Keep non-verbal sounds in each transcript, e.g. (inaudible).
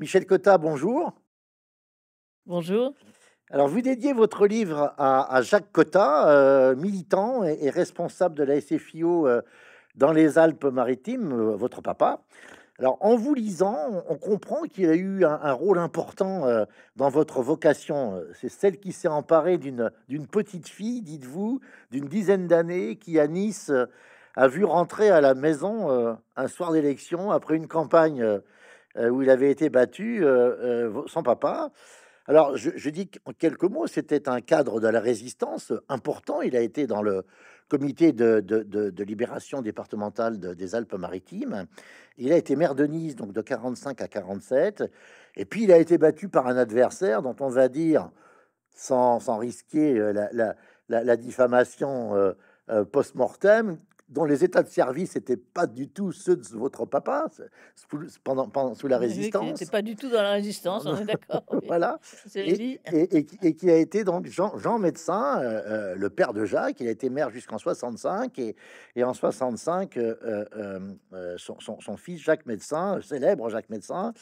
Michel Cotta, bonjour. Bonjour. Alors, vous dédiez votre livre à, Jacques Cotta, euh, militant et, responsable de la SFIO euh, dans les Alpes-Maritimes, euh, votre papa. Alors, en vous lisant, on comprend qu'il a eu un, un rôle important dans votre vocation. C'est celle qui s'est emparée d'une petite fille, dites-vous, d'une dizaine d'années, qui à Nice a vu rentrer à la maison un soir d'élection après une campagne euh, où il avait été battu euh, euh, sans papa. Alors, je, dis en quelques mots, c'était un cadre de la résistance important. Il a été dans le comité de, libération départementale des Alpes-Maritimes. Il a été maire de Nice, donc de 45 à 47. Et puis, il a été battu par un adversaire dont on va dire, sans, risquer la, diffamation post-mortem, dont les états de service n'étaient pas du tout ceux de votre papa pendant, sous la Résistance. C'est pas du tout dans la Résistance, on est (laughs) d'accord. voilà. et, qui a été donc Jean, Jean Médecin, euh, euh, le père de Jacques, il a été maire jusqu'en 65 et, en 65 euh, son, son, fils Jacques Médecin, célèbre Jacques Médecin,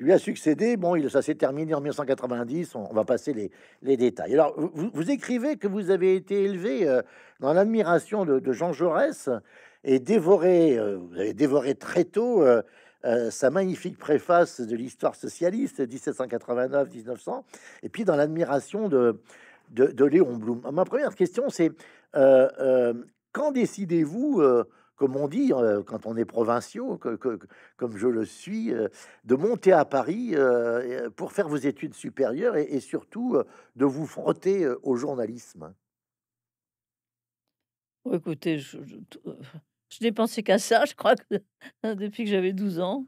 lui a succédé. Bon, il, ça s'est terminé en 1990. On, va passer les, détails. Alors, vous, écrivez que vous avez été élevé euh, dans l'admiration de, Jean Jaurès et dévoré, euh, vous avez dévoré très tôt euh, sa magnifique préface de l'histoire socialiste 1789-1900, et puis dans l'admiration de, de, de, Léon Blum. Ma première question, c'est quand décidez-vous comme on dit euh, quand on est provinciaux, que, comme je le suis, euh, de monter à Paris euh, pour faire vos études supérieures et, surtout de vous frotter au journalisme oh, Écoutez, je, n'ai pensé qu'à ça, je crois, que, (laughs) depuis que j'avais 12 ans.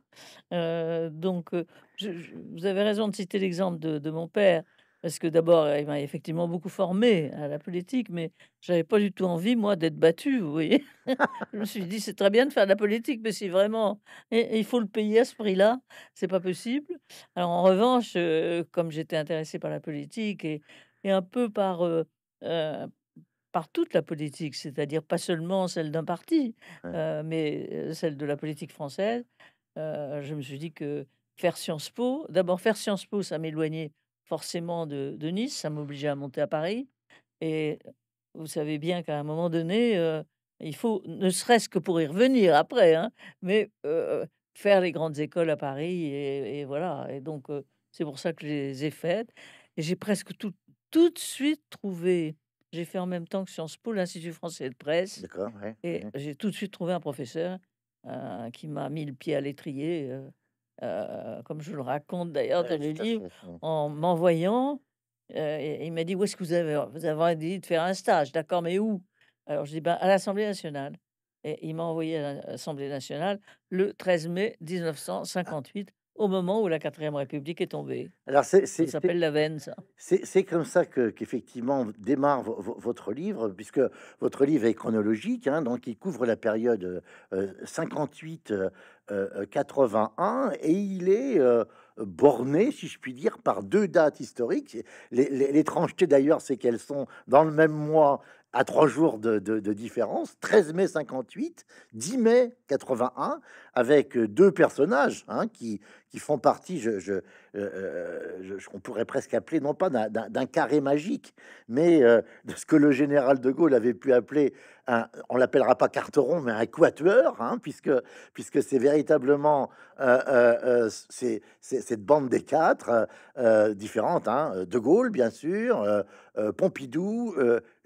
donc, vous avez raison de citer l'exemple de, mon père. Parce que d'abord, il m'a effectivement beaucoup formé à la politique, mais j'avais pas du tout envie, moi, d'être battue, vous voyez. (laughs) je me suis dit, c'est très bien de faire de la politique, mais si vraiment il faut le payer à ce prix-là, c'est pas possible. Alors, en revanche, euh, comme j'étais intéressée par la politique et, un peu par, euh, euh, par toute la politique, c'est-à-dire pas seulement celle d'un parti, mais celle de la politique française, je me suis dit que faire Sciences Po, d'abord faire Sciences Po, ça m'éloignait forcément de, Nice, ça m'obligeait à monter à Paris. Et vous savez bien qu'à un moment donné, euh, il faut, ne serait-ce que pour y revenir après, hein, mais euh, faire les grandes écoles à Paris, et, voilà. Et donc, euh, c'est pour ça que je les ai faites. Et j'ai presque tout, de suite trouvé. J'ai fait en même temps que Sciences Po l'Institut français de presse. et j'ai tout de suite trouvé un professeur qui m'a mis le pied à l'étrier. Euh, comme je le raconte d'ailleurs dans le livre, en m'envoyant. Euh, il m'a dit Où est-ce que vous avez Vous avez dit de faire un stage, d'accord, mais où Alors je dis ben, À l'Assemblée nationale. Et il m'a envoyé à l'Assemblée nationale le 13 mai 1958 au moment où la quatrième République est tombée. Alors c'est, ça s'appelle la veine, ça. C'est, comme ça que, qu'effectivement démarre votre livre, puisque votre livre est chronologique, hein, donc il couvre la période 58-81, euh, euh, euh, et il est borné, si je puis dire, par deux dates historiques. L'étrangeté d'ailleurs, c'est qu'elles sont dans le même mois à trois jours de, de, différence, 13 mai 58, 10 mai 81, avec deux personnages hein, qui, qui font partie, je, je, euh, euh, on pourrait presque appeler non pas d'un carré magique, mais euh, (laughs) de ce que le général de Gaulle avait pu appeler, on l'appellera pas carteron, mais un quatuor, hein, puisque, puisque c'est véritablement c'est cette bande des quatre différentes, hein, de Gaulle bien sûr, Pompidou,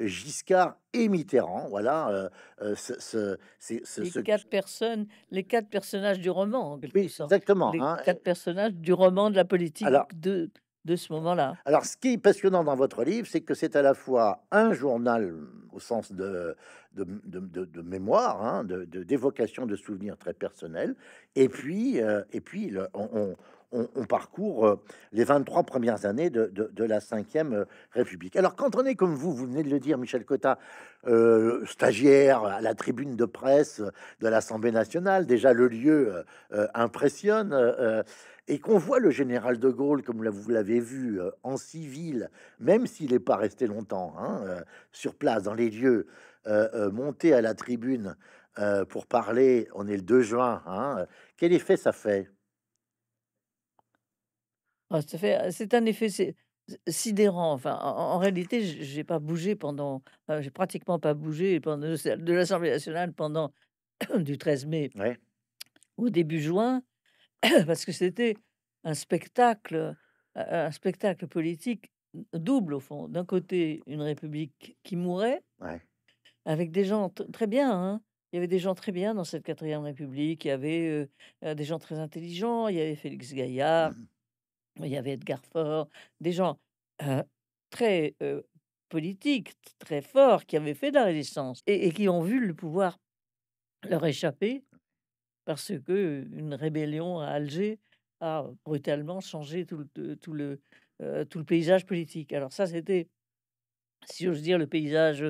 Giscard et Mitterrand. Voilà, euh, euh, ce, ce, ce, les quatre personnes, les quatre personnages du roman, Exactement. Les hein, quatre personnages du roman de la politique de, de ce moment-là. Alors, ce qui est passionnant dans votre livre, c'est que c'est à la fois un journal mm, au sens de, de, de, de mémoire, hein, d'évocation de, souvenirs très personnels, et puis, euh, et puis on on, parcourt euh, les 23 premières années de, la Ve euh, République. Alors, quand on est comme vous, vous venez de le dire, Michel Cotta, euh, stagiaire à la tribune de presse de l'Assemblée nationale, déjà le lieu impressionne. et qu'on voit le général de Gaulle, comme vous l'avez vu, en civil, même s'il n'est pas resté longtemps hein, sur place, dans les lieux, monté monter à la tribune pour parler, on est le 2 juin, hein, quel effet ça fait ah, c'est un effet sidérant. Enfin, en, réalité, j'ai pas bougé pendant, j'ai pratiquement pas bougé pendant de l'Assemblée nationale pendant (coughs) du 13 mai au début juin, (coughs) parce que c'était un spectacle, un spectacle politique double au fond. D'un côté, une République qui mourait, avec des gens très bien. Hein. Il y avait des gens très bien dans cette quatrième République. Il y avait des gens très intelligents. Il y avait Félix Gaillard, mmh il y avait Edgar Ford, des gens très politiques, très forts, qui avaient fait de la résistance et, qui ont vu le pouvoir leur échapper parce que une rébellion à Alger a brutalement changé tout le, tout le, paysage politique. Alors ça, c'était, si j'ose dire, le paysage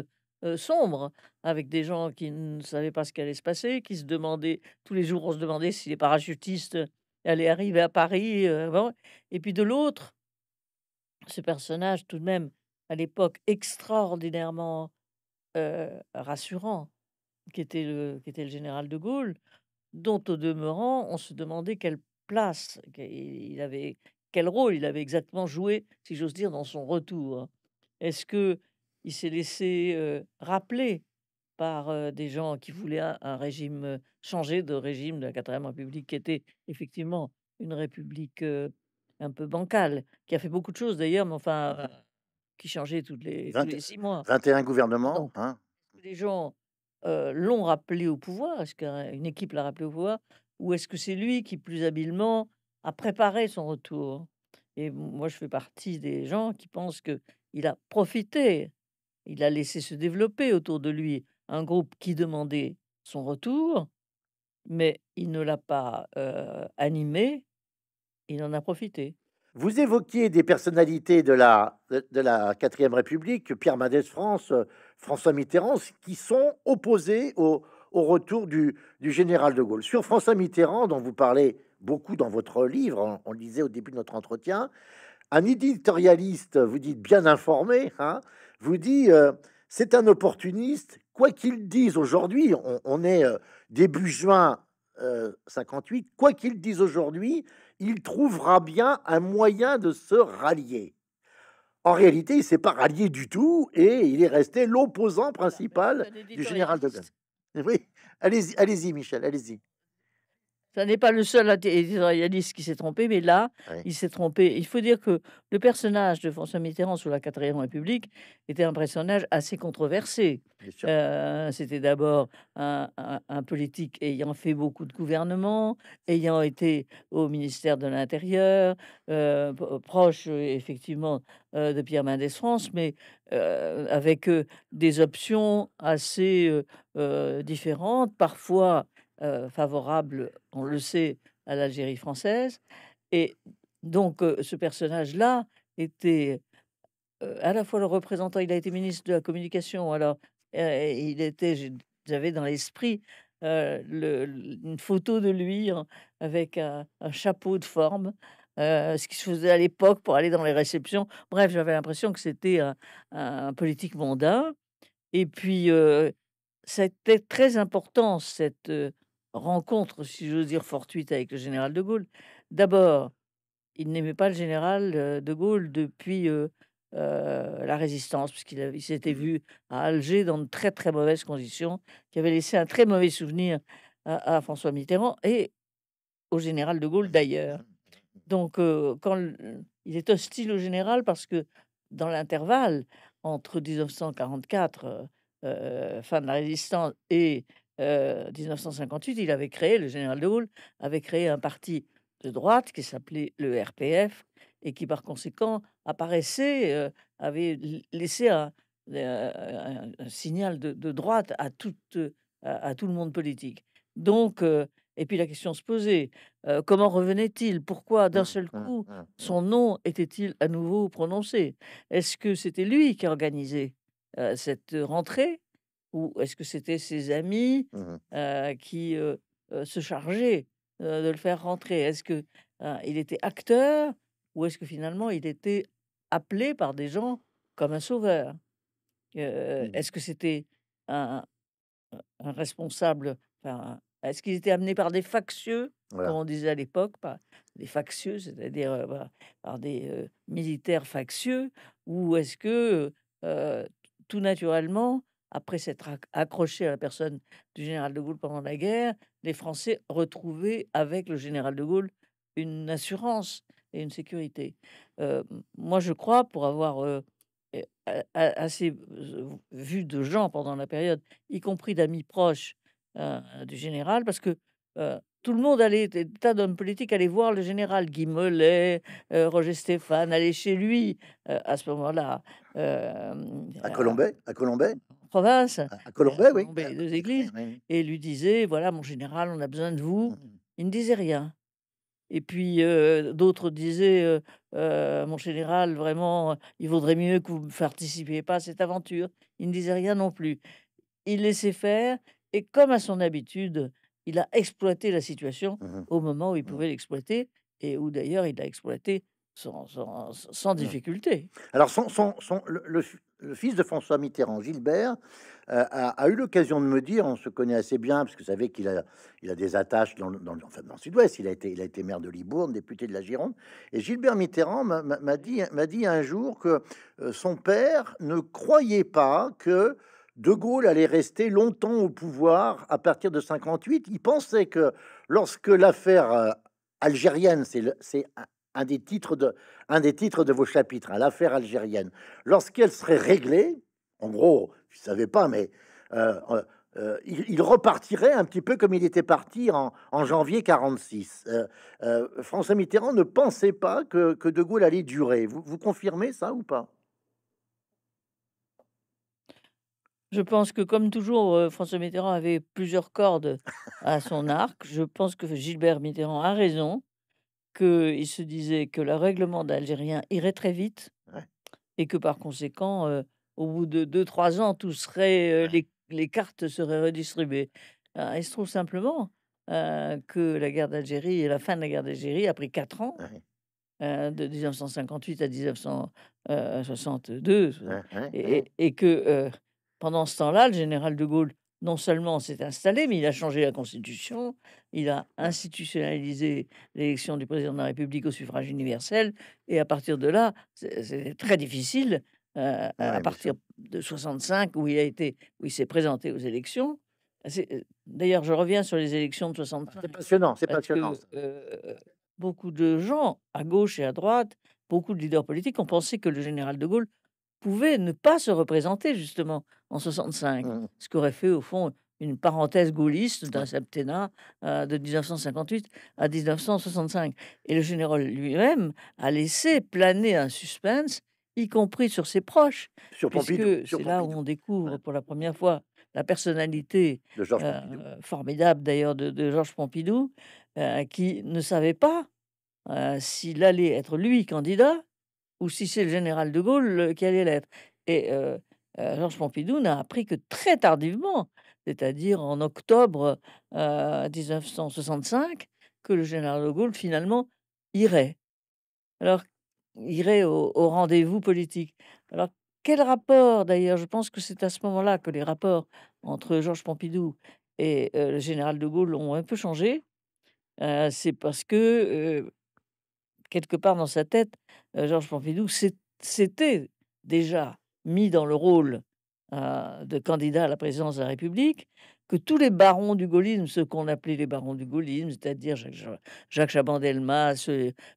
sombre, avec des gens qui ne savaient pas ce qu'allait se passer, qui se demandaient, tous les jours, on se demandait si les parachutistes elle est arrivée à Paris. Et puis de l'autre, ce personnage, tout de même, à l'époque, extraordinairement rassurant, qui était, le, qui était le général de Gaulle, dont au demeurant, on se demandait quelle place, il avait, quel rôle il avait exactement joué, si j'ose dire, dans son retour. Est-ce que il s'est laissé rappeler par des gens qui voulaient un, régime, changer de régime de la quatrième République, qui était effectivement une république un peu bancale, qui a fait beaucoup de choses d'ailleurs, mais enfin, ah bah. qui changeait toutes les, tous les six mois. 21 gouvernements. Hein. Les gens l'ont rappelé au pouvoir. Est-ce qu'une équipe l'a rappelé au pouvoir Ou est-ce que c'est lui qui, plus habilement, a préparé son retour Et moi, je fais partie des gens qui pensent que il a profité. Il a laissé se développer autour de lui un groupe qui demandait son retour, mais il ne l'a pas animé, il en a profité. Vous évoquiez des personnalités de la, de la 4 République, Pierre Mendès France, François Mitterrand, qui sont opposés au, retour du, général de Gaulle. Sur François Mitterrand, dont vous parlez beaucoup dans votre livre, on, le disait au début de notre entretien, un éditorialiste, vous dites bien informé, hein, vous dit c'est un opportuniste quoi qu'ils disent aujourd'hui, on, est euh, début juin 58, euh, quoi qu'ils disent aujourd'hui, il trouvera bien un moyen de se rallier. En réalité, il ne s'est pas rallié du tout et il est resté l'opposant principal du général de Gaulle. allez-y, allez-y, Michel, allez-y. Ça n'est pas le seul israéliste qui s'est trompé, mais là, il s'est trompé. Il faut dire que le personnage de François Mitterrand sous la quatrième République était un personnage assez controversé. Euh, c'était d'abord un, politique ayant fait beaucoup de gouvernements, ayant été au ministère de l'Intérieur, euh, proche effectivement euh, de Pierre Mendès France, mais avec des options assez différentes, parfois euh, favorable, on le sait, à l'Algérie française. Et donc, euh, ce personnage-là était euh, à la fois le représentant, il a été ministre de la Communication, alors il était, j'avais dans l'esprit une photo de lui hein, avec un, chapeau de forme. ce qui se faisait à l'époque pour aller dans les réceptions. Bref, j'avais l'impression que c'était un, un, politique mondain. Et puis, c'était très important, cette rencontre, si j'ose dire, fortuite avec le général de Gaulle. D'abord, il n'aimait pas le général euh, de Gaulle depuis euh, euh, la résistance, puisqu'il s'était mmh vu à Alger dans de très très mauvaises conditions, qui avait laissé un très mauvais souvenir à, François Mitterrand et au général de Gaulle d'ailleurs. Donc, quand il est hostile au général parce que dans l'intervalle entre 1944, fin de la résistance, et 1958, il avait créé, le général de Gaulle avait créé un parti de droite qui s'appelait le RPF et qui, par conséquent, apparaissait, avait laissé un, signal de, droite à, toute, à, tout le monde politique. Donc, et puis la question se posait, comment revenait-il Pourquoi d'un mmh, seul mmh, coup mmh, son nom était-il à nouveau prononcé Est-ce que c'était lui qui organisait cette rentrée ou est-ce que c'était ses amis mmh qui se chargeaient de le faire rentrer Est-ce que hein, il était acteur ou est-ce que finalement il était appelé par des gens comme un sauveur mmh Est-ce que c'était un, responsable Est-ce qu'il était amené par des factieux, comme on disait à l'époque, par des factieux, c'est-à-dire par des militaires factieux Ou est-ce que tout naturellement après s'être accroché à la personne du général de Gaulle pendant la guerre, les Français retrouvaient avec le général de Gaulle une assurance et une sécurité. Euh, moi, je crois, pour avoir euh, assez euh, vu de gens pendant la période, y compris d'amis proches du général, parce que tout le monde allait, des tas d'hommes politiques allaient voir le général Guy Mollet, Roger Stéphane, aller chez lui à ce moment-là. à Colombay À Colombay province. À, Colombais, oui. Ah, deux églises. Et lui disait, voilà, mon général, on a besoin de vous. Mmh il ne disait rien. Et puis euh, d'autres disaient, euh, euh, mon général, vraiment, il vaudrait mieux que vous ne participiez pas à cette aventure. Il ne disait rien non plus. Il laissait faire, et comme à son habitude, il a exploité la situation mmh au moment où il mmh pouvait l'exploiter, et où d'ailleurs il a exploité sans, mmh. difficulté. Alors, son, son, le, fils de François Mitterrand, Gilbert, euh, a, eu l'occasion de me dire, on se connaît assez bien, parce que vous savez qu'il a, il a des attaches dans, le, sud-ouest, il, a été, il a été maire de Libourne, député de la Gironde, et Gilbert Mitterrand m'a dit, dit un jour que euh, son père ne croyait pas que de Gaulle allait rester longtemps au pouvoir à partir de 58. Il pensait que lorsque l'affaire euh, algérienne c'est un un des titres de, un des titres de vos chapitres, à hein, l'affaire algérienne, lorsqu'elle serait réglée, en gros, je ne savais pas, mais euh, euh, euh, il, repartirait un petit peu comme il était parti en, janvier 46. François Mitterrand ne pensait pas que, que De Gaulle allait durer. Vous, vous confirmez ça ou pas Je pense que, comme toujours, François Mitterrand avait plusieurs cordes à son arc. Je pense que Gilbert Mitterrand a raison qu'il se disait que le règlement d'Algérien irait très vite et que par conséquent, au bout de deux, trois ans, tout serait, les, cartes seraient redistribuées. Hein, il se trouve simplement que la guerre d'Algérie et la fin de la guerre d'Algérie a pris 4 ans. Hein, de 1958 à 1962, euh, Et, que pendant ce temps-là, le général de Gaulle non seulement s'est installé, mais il a changé la Constitution, il a institutionnalisé l'élection du président de la République au suffrage universel, et à partir de là, c'est très difficile, euh, à partir de 65, où il a été, il s'est présenté aux élections. Euh, d'ailleurs, je reviens sur les élections de 65. Ah, c'est passionnant, c'est passionnant. Euh, beaucoup de gens, à gauche et à droite, beaucoup de leaders politiques ont pensé que le général de Gaulle pouvait ne pas se représenter justement en 65, mmh. ce qu'aurait fait au fond une parenthèse gaulliste d'un septennat euh, de 1958 à 1965. Et le général lui-même a laissé planer un suspense, y compris sur ses proches, sur puisque c'est là où on découvre pour la première fois la personnalité de euh, formidable d'ailleurs de, Georges Pompidou, euh, qui ne savait pas s'il allait être lui candidat ou si c'est le général de Gaulle qui allait l'être. Et euh, euh, Georges Pompidou n'a appris que très tardivement, c'est-à-dire en octobre 1965, euh, que le général de Gaulle finalement irait. Alors, irait au, rendez-vous politique. Alors, quel rapport d'ailleurs Je pense que c'est à ce moment-là que les rapports entre Georges Pompidou et le général de Gaulle ont un peu changé. c'est parce que quelque part dans sa tête, euh, Georges Pompidou s'était déjà mis dans le rôle euh, de candidat à la présidence de la République, que tous les barons du gaullisme, ceux qu'on appelait les barons du gaullisme, c'est-à-dire Jacques, Jacques Chaban-Delmas,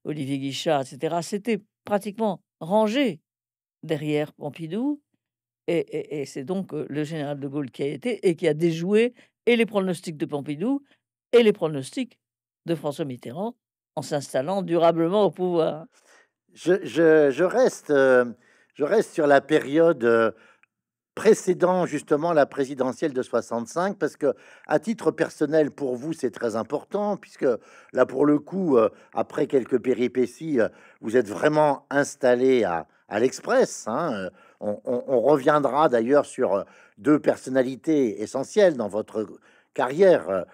Olivier Guichard, etc., s'étaient pratiquement rangés derrière Pompidou. Et, et c'est donc euh, le général de Gaulle qui a été et qui a déjoué et les pronostics de Pompidou et les pronostics de François Mitterrand s'installant durablement au pouvoir. Je, reste, euh, je reste sur la période euh, précédant justement la présidentielle de 65 parce que à titre personnel pour vous c'est très important puisque là pour le coup euh, après quelques péripéties vous êtes vraiment installé à, l'Express hein, on, reviendra d'ailleurs sur deux personnalités essentielles dans votre carrière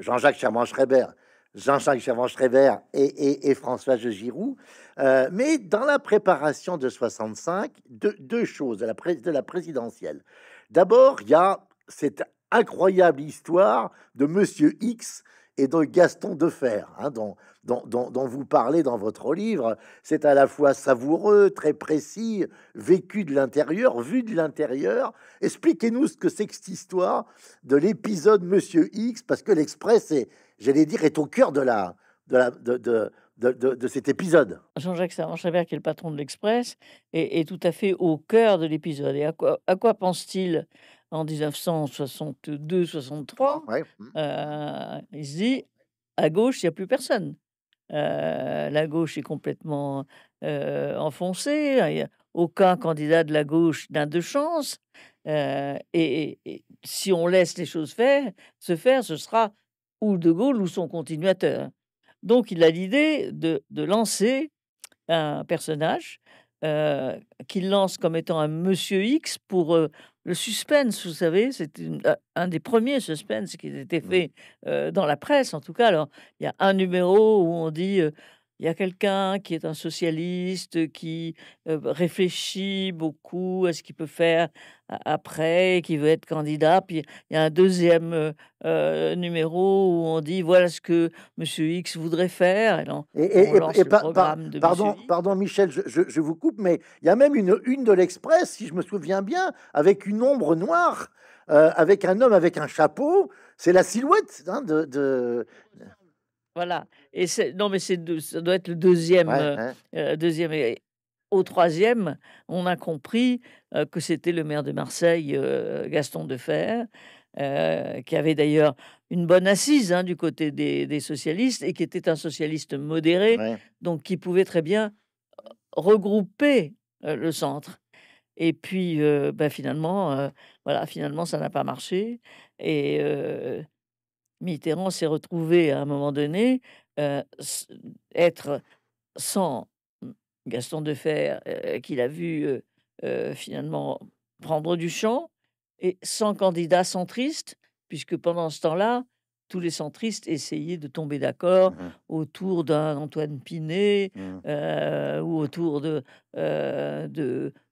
Jean-Jacques Chaman-Schreiber Jean-Jacques Chavon schreiber et, François Giroud, euh, mais dans la préparation de 65, deux choses de la, présidentielle. D'abord, il y a cette incroyable histoire de Monsieur X et de Gaston Defer, hein, dont, dont, vous parlez dans votre livre. C'est à la fois savoureux, très précis, vécu de l'intérieur, vu de l'intérieur. Expliquez-nous ce que c'est que cette histoire de l'épisode Monsieur X, parce que l'Express est, j'allais dire, est au cœur de la, de, la, de, de, de, cet épisode. Jean-Jacques savant qui est le patron de l'Express, est, tout à fait au cœur de l'épisode. Et à quoi, à quoi pense-t-il en 1962-63 euh, Il se dit, à gauche, il n'y a plus personne. Euh, la gauche est complètement euh, enfoncée. Il a aucun candidat de la gauche n'a de chance. Et, et, si on laisse les choses faire, se faire, ce sera ou De Gaulle ou son continuateur. Donc il a l'idée de, lancer un personnage euh, qu'il lance comme étant un monsieur X pour euh, le suspense, vous savez, c'est euh, un des premiers suspens qui a été fait dans la presse, en tout cas. Alors, il y a un numéro où on dit il y a quelqu'un qui est un socialiste, qui réfléchit beaucoup à ce qu'il peut faire après, qui veut être candidat. Puis il y a un deuxième numéro où on dit voilà ce que M. X voudrait faire. Et, pardon, pardon, Michel, je, je, vous coupe, mais il y a même une, une de l'Express, si je me souviens bien, avec une ombre noire, avec un homme avec un chapeau. C'est la silhouette hein, de... de... Voilà. Et non, mais c'est ça doit être le deuxième, euh, hein. euh, deuxième. Et au troisième, on a compris euh, que c'était le maire de Marseille, Gaston Defer, qui avait d'ailleurs une bonne assise hein, du côté des, socialistes et qui était un socialiste modéré, donc qui pouvait très bien regrouper le centre. Et puis, bah, finalement, voilà, finalement, ça n'a pas marché. Et Mitterrand s'est retrouvé à un moment donné euh, être sans Gaston Defer, euh, qu'il a vu euh, finalement prendre du champ, et sans candidat centriste, puisque pendant ce temps-là, tous les centristes essayaient de tomber d'accord mmh autour d'un Antoine Pinet mmh. ou autour de,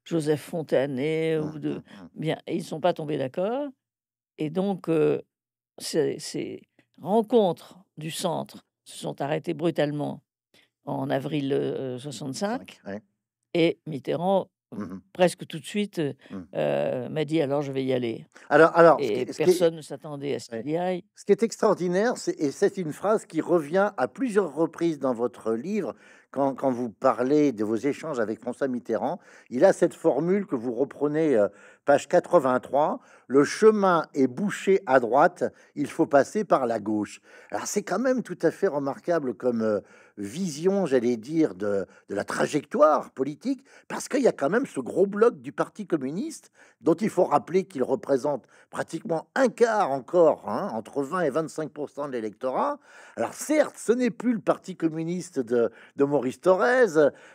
Joseph Fontanet. Ou mmh, de... Bien, ils ne sont pas tombés d'accord. Et donc, ces, rencontres du centre se sont arrêtées brutalement en avril 65. Euh, et Mitterrand, mmh presque tout de suite, euh, mmh. euh, m'a dit alors je vais y aller. Alors, alors, et personne ne s'attendait à ce qu'il y aille. Ce qui est extraordinaire, et c'est une phrase qui revient à plusieurs reprises dans votre livre, quand, quand, vous parlez de vos échanges avec François Mitterrand, il a cette formule que vous reprenez 83, le chemin est bouché à droite, il faut passer par la gauche. Alors c'est quand même tout à fait remarquable comme euh, vision, j'allais dire, de, la trajectoire politique, parce qu'il y a quand même ce gros bloc du Parti communiste, dont il faut rappeler qu'il représente pratiquement un quart encore, hein, entre 20 et 25 de l'électorat. Alors certes, ce n'est plus le Parti communiste de, de Maurice Thorez,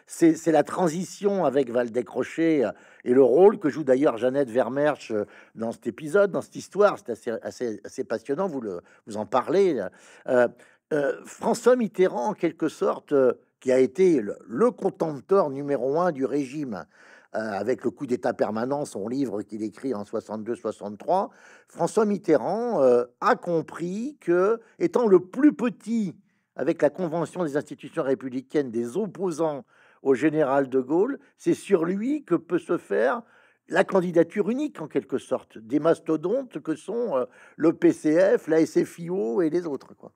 c'est la transition avec Valdez Crochet et le rôle que joue d'ailleurs Jeannette Vermersch euh, dans cet épisode, dans cette histoire. C'est assez, passionnant, vous, vous en parlez. Euh, euh, François Mitterrand, en quelque sorte, qui a été le, le contempteur numéro un du régime, avec le coup d'État permanent, son livre qu'il écrit en 62-63, François Mitterrand a compris que, étant le plus petit avec la Convention des institutions républicaines des opposants au général de Gaulle, c'est sur lui que peut se faire la candidature unique, en quelque sorte, des mastodontes que sont euh, le PCF, la SFIO et les autres. Quoi.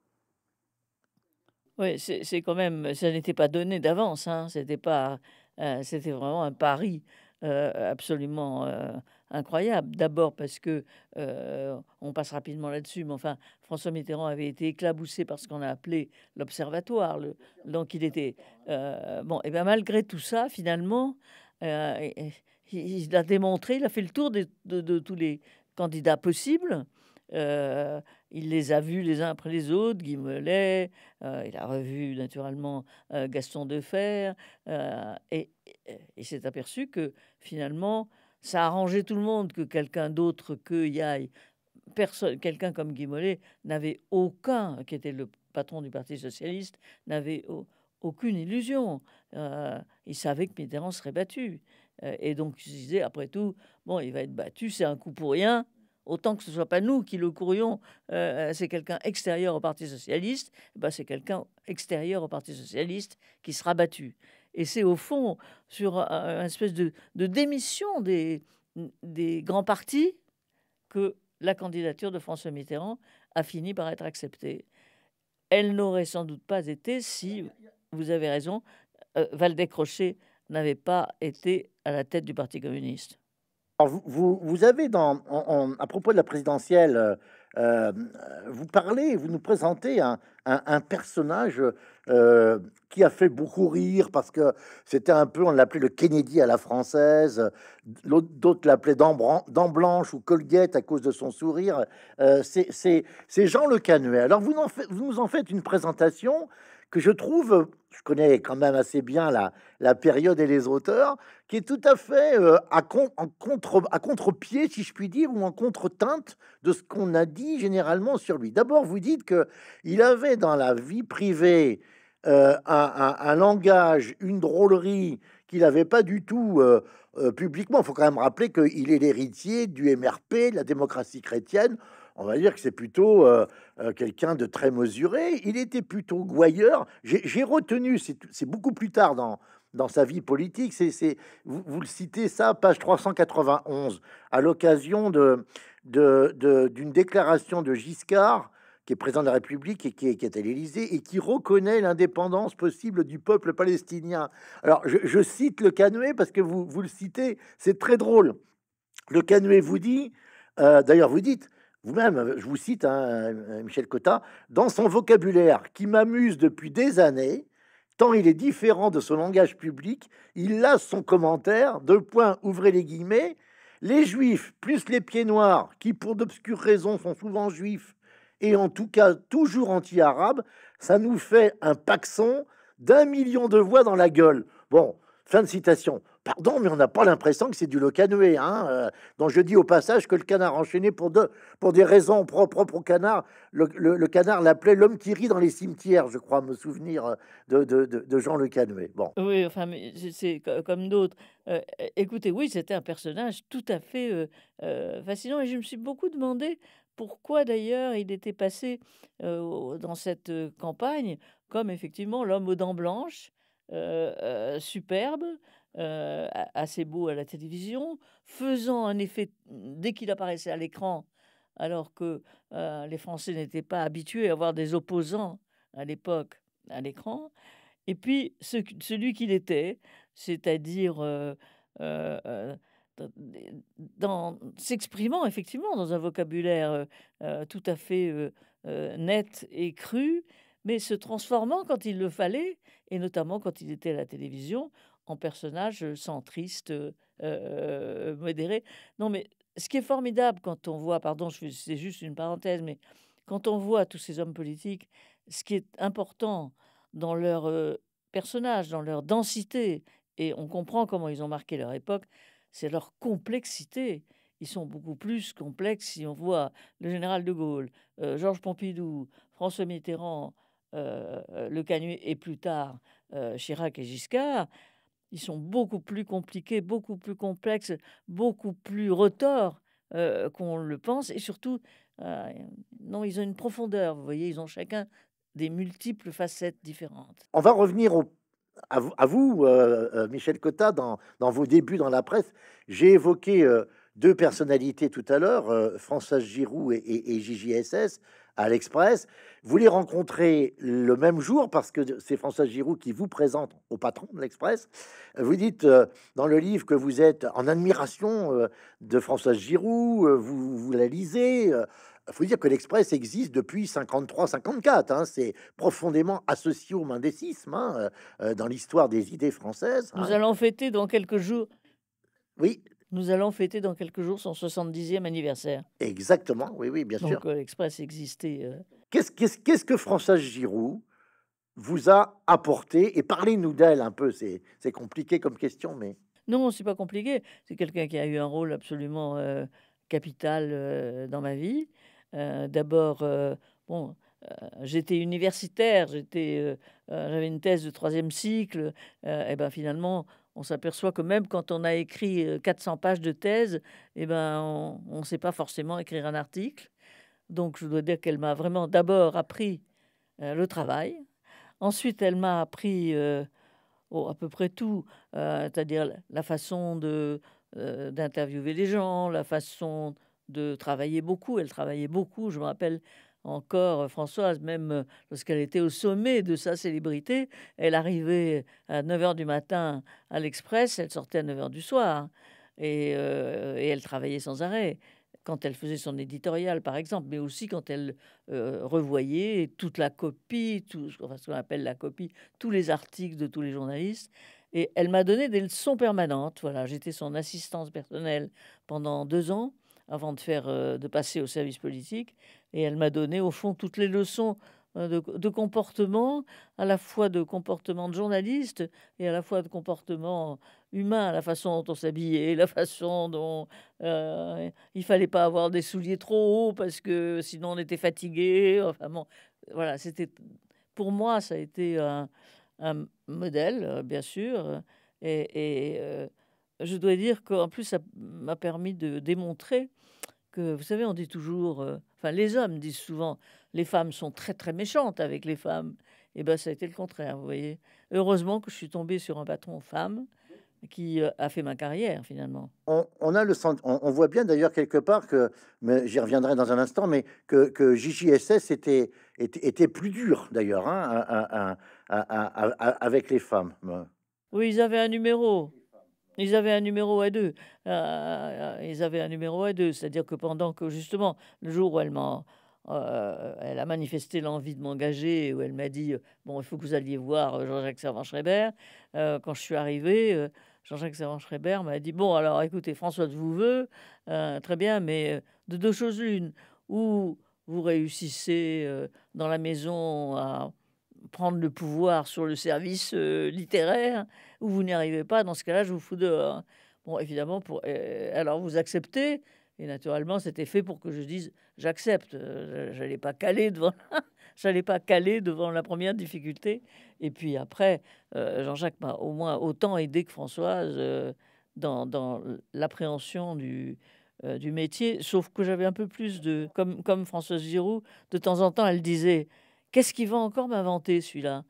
Oui, c'est quand même, ça n'était pas donné d'avance, hein, c'était pas, euh, c'était vraiment un pari euh, absolument euh, incroyable. D'abord parce que, euh, on passe rapidement là-dessus, mais enfin, François Mitterrand avait été éclaboussé par ce qu'on a appelé l'observatoire. donc il était... bon, et bien malgré tout ça, finalement, il, a démontré, il a fait le tour de tous les candidats possibles. Euh, il les a vus les uns après les autres, Guy euh, il a revu naturellement euh, Gaston Defer, et il s'est aperçu que finalement, ça arrangeait tout le monde que quelqu'un d'autre que y Personne, quelqu'un comme Guimolet n'avait aucun, qui était le patron du Parti socialiste, n'avait aucune illusion. il savait que Mitterrand serait battu. Et donc, il se disait, après tout, bon, il va être battu, c'est un coup pour rien autant que ce ne soit pas nous qui le courions, euh, euh, c'est quelqu'un extérieur au Parti socialiste, eh ben c'est quelqu'un extérieur au Parti socialiste qui sera battu. Et c'est au fond sur euh, une espèce de, démission des, grands partis que la candidature de François Mitterrand a fini par être acceptée. Elle n'aurait sans doute pas été si, vous avez raison, euh, Valdez Crochet n'avait pas été à la tête du Parti communiste vous, avez dans, à propos de la présidentielle, euh, euh, vous parlez, vous nous présentez un, personnage euh, qui a fait beaucoup rire parce que c'était un peu, on l'appelait le Kennedy à la française, d'autres l'appelaient dent blanche ou Colgate à cause de son sourire. Euh, C'est Jean Le Canuet. Alors vous, vous nous en faites une présentation que je trouve, je connais quand même assez bien la, période et les auteurs, qui est tout à fait euh, à, contre, pied si je puis dire, ou en contre-teinte de ce qu'on a dit généralement sur lui. D'abord, vous dites qu'il avait dans la vie privée euh, un, langage, une drôlerie qu'il n'avait pas du tout euh, publiquement. Il faut quand même rappeler qu'il est l'héritier du MRP, de la démocratie chrétienne on va dire que c'est plutôt euh, euh, quelqu'un de très mesuré. Il était plutôt gouailleur. J'ai retenu, c'est beaucoup plus tard dans, dans sa vie politique. C'est, vous, le citez ça, page 391, à l'occasion de, d'une déclaration de Giscard, qui est président de la République et qui est, à l'Élysée, et qui reconnaît l'indépendance possible du peuple palestinien. Alors, je, cite le canuet, parce que vous, vous le citez, c'est très drôle. Le canuet vous dit, euh, d'ailleurs vous dites, vous-même, euh, je vous cite hein, euh, euh, Michel Cotta, dans son vocabulaire qui m'amuse depuis des années, tant il est différent de son langage public, il lasse son commentaire, deux points, ouvrez les guillemets, les juifs, plus les pieds noirs, qui pour d'obscures raisons sont souvent juifs, et en tout cas toujours anti-arabes, ça nous fait un paxon d'un million de voix dans la gueule. Bon, fin de citation. Pardon, mais on n'a pas l'impression que c'est du Le Hein euh. Dont je dis au passage que le canard enchaîné, pour, des raisons propres, au canard, le, canard l'appelait l'homme qui rit dans les cimetières, je crois me souvenir euh, de, de, de, de Jean Le Bon. Oui, enfin, c'est comme d'autres. Euh, écoutez, oui, c'était un personnage tout à fait fascinant et je me suis beaucoup demandé pourquoi d'ailleurs il était passé dans cette campagne comme effectivement l'homme aux dents blanches, superbe. Euh, assez beau à la télévision, faisant un effet mmh, dès qu'il apparaissait à l'écran, alors que euh, les Français n'étaient pas habitués à voir des opposants à l'époque à l'écran, et puis celui qu'il était, c'est-à-dire euh, s'exprimant effectivement dans un vocabulaire tout à fait net et cru, mais se transformant quand il le fallait, et notamment quand il était à la télévision, en personnage centriste modéré. Non, mais ce qui est formidable quand on voit, pardon, c'est juste une parenthèse, mais quand on voit tous ces hommes politiques, ce qui est important dans leur personnage, dans leur densité, et on comprend comment ils ont marqué leur époque, c'est leur complexité. Ils sont beaucoup plus complexes si on voit le général de Gaulle, Georges Pompidou, François Mitterrand, Le Canuet et plus tard Chirac et Giscard. Ils sont beaucoup plus compliqués, beaucoup plus complexes, beaucoup plus retors qu'on le pense. Et surtout, ah, non, ils ont une profondeur. Vous voyez, ils ont chacun des multiples facettes différentes. On va revenir au, à, vous, euh, Michel Cotta, dans, vos débuts dans la presse. J'ai évoqué deux personnalités tout à l'heure, Françoise Giroud et, et, et JJSS à l'Express. Vous les rencontrez le même jour parce que c'est François Giroud qui vous présente au patron de l'Express. Vous dites euh, dans le livre que vous êtes en admiration euh, de François Giroud, euh, vous, vous la lisez. Il faut dire que l'Express existe depuis 53-54. Hein. c'est profondément associé au mendécisme hein, dans l'histoire des idées françaises. Nous hein. allons fêter dans quelques jours. Oui, nous allons fêter dans quelques jours son 70e anniversaire. Exactement, oui, oui, bien sûr. Donc euh, l'Express existait. Euh. Qu'est-ce, que Françoise Giroud vous a apporté Et parlez-nous d'elle un peu, c'est, compliqué comme question, mais... Non, c'est pas compliqué. C'est quelqu'un qui a eu un rôle absolument euh, capital dans ma vie. d'abord, bon, j'étais universitaire, j'étais, j'avais une thèse de troisième cycle. et ben finalement, on s'aperçoit que même quand on a écrit 400 euh, pages de thèse, eh ben, on ne sait pas forcément écrire un article. Donc je dois dire qu'elle m'a vraiment d'abord appris euh, le travail. Ensuite, elle m'a appris euh, à peu près tout, c'est-à-dire la façon de, d'interviewer les gens, la façon de travailler beaucoup. Elle travaillait beaucoup. Je me rappelle encore euh, Françoise, même euh, lorsqu'elle était au sommet de sa célébrité, elle arrivait à 9h du matin à l'Express, elle sortait à 9h du soir hein, euh, et, elle travaillait sans arrêt quand elle faisait son éditorial, par exemple, mais aussi quand elle revoyait toute la copie, tout, ce qu'on appelle la copie, tous les articles de tous les journalistes. Et elle m'a donné des leçons permanentes. Voilà, j'étais son assistante personnelle pendant deux ans avant de faire, de passer au service politique. Et elle m'a donné, au fond, toutes les leçons hein, de, comportement, à la fois de comportement de journaliste et à la fois de comportement humain, la façon dont on s'habillait, la façon dont euh, il fallait pas avoir des souliers trop hauts parce que sinon on était fatigué. Enfin bon, voilà, c'était pour moi ça a été un, modèle, bien sûr, et, euh, je dois dire qu'en plus ça m'a permis de démontrer que, vous savez, on dit toujours euh, Enfin, les hommes disent souvent les femmes sont très très méchantes avec les femmes. Et eh ben ça a été le contraire, vous voyez. Heureusement que je suis tombée sur un patron femme qui euh, a fait ma carrière finalement. On, a le on, on voit bien d'ailleurs quelque part que, mais j'y reviendrai dans un instant, mais que, que JJSS était, était, plus dur d'ailleurs hein, avec les femmes. Oui, ils avaient un numéro. Ils avaient un numéro à deux. Euh, euh, ils avaient un numéro à deux. C'est-à-dire que pendant que, justement, le jour où elle euh, elle a manifesté l'envie de m'engager, où elle m'a dit Bon, il faut que vous alliez voir Jean-Jacques Servan-Schreiber. quand je suis arrivé, Jean-Jacques Servan-Schreiber m'a dit Bon, alors écoutez, Françoise vous veut, très bien, mais de deux choses l'une, où vous réussissez dans la maison à prendre le pouvoir sur le service euh, littéraire, ou vous n'y arrivez pas, dans ce cas-là, je vous fous dehors. Bon, évidemment, pour, euh, alors vous acceptez, et naturellement, c'était fait pour que je dise j'accepte. Euh, j'allais pas caler devant, (laughs) j'allais pas caler devant la première difficulté. Et puis après, Jean-Jacques m'a au moins autant aidé que Françoise dans, dans l'appréhension du, du métier, sauf que j'avais un peu plus de, comme, comme Françoise Giroud, de temps en temps, elle disait Qu'est-ce qu'il va encore m'inventer celui-là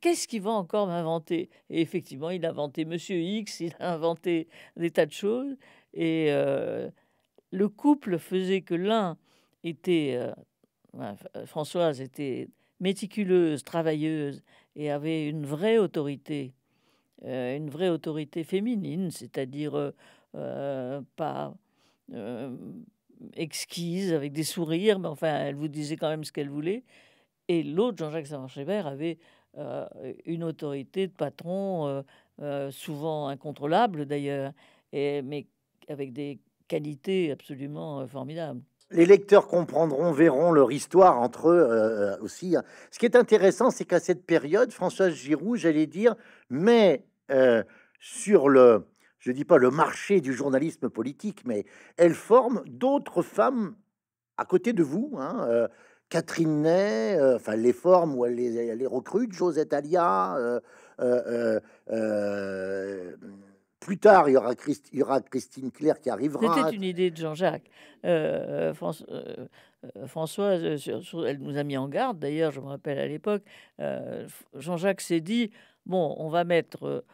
Qu'est-ce qu'il va encore m'inventer Et effectivement, il a inventé Monsieur X, (laughs) il a inventé des tas de choses. Et euh, le couple faisait que l'un était, euh, euh, Françoise était méticuleuse, travailleuse et avait une vraie autorité, une vraie autorité féminine, c'est-à-dire pas exquise avec des sourires, mais enfin, elle vous disait quand même ce qu'elle voulait. Et l'autre, Jean-Jacques saint avait euh, une autorité de patron euh, euh, souvent incontrôlable d'ailleurs, mais avec des qualités absolument formidables. Les lecteurs comprendront, verront leur histoire entre eux aussi. Hein. Ce qui est intéressant, c'est qu'à cette période, Françoise Giroud, j'allais dire, mais sur le, je dis pas le marché du journalisme politique, mais elle forme d'autres femmes à côté de vous. Hein, Catherine Ney, euh, enfin les formes où elle les, recrute, Josette Alia. Euh, euh, plus tard, il y aura, Christine Claire qui arrivera. C'était une idée de Jean-Jacques. Françoise, elle nous a mis en garde, d'ailleurs, je me rappelle à l'époque, Jean-Jacques s'est dit, bon, on va mettre